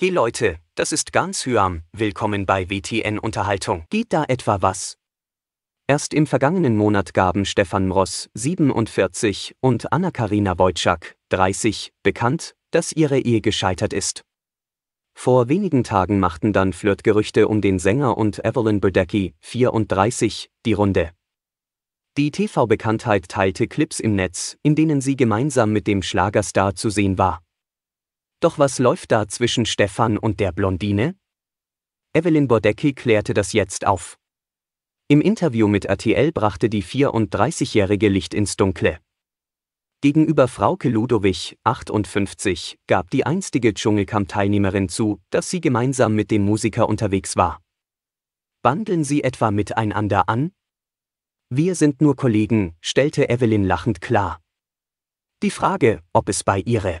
Hey Leute, das ist ganz Hyam, willkommen bei WTN Unterhaltung. Geht da etwa was? Erst im vergangenen Monat gaben Stefan Mross, 47, und Anna-Karina Wojcik, 30, bekannt, dass ihre Ehe gescheitert ist. Vor wenigen Tagen machten dann Flirtgerüchte um den Sänger und Evelyn Burdecki, 34, die Runde. Die TV-Bekanntheit teilte Clips im Netz, in denen sie gemeinsam mit dem Schlagerstar zu sehen war. Doch was läuft da zwischen Stefan und der Blondine? Evelyn Bordecki klärte das jetzt auf. Im Interview mit RTL brachte die 34-jährige Licht ins Dunkle. Gegenüber Frauke Ludowig, 58, gab die einstige Dschungelcamp-Teilnehmerin zu, dass sie gemeinsam mit dem Musiker unterwegs war. Bandeln sie etwa miteinander an? Wir sind nur Kollegen, stellte Evelyn lachend klar. Die Frage, ob es bei ihre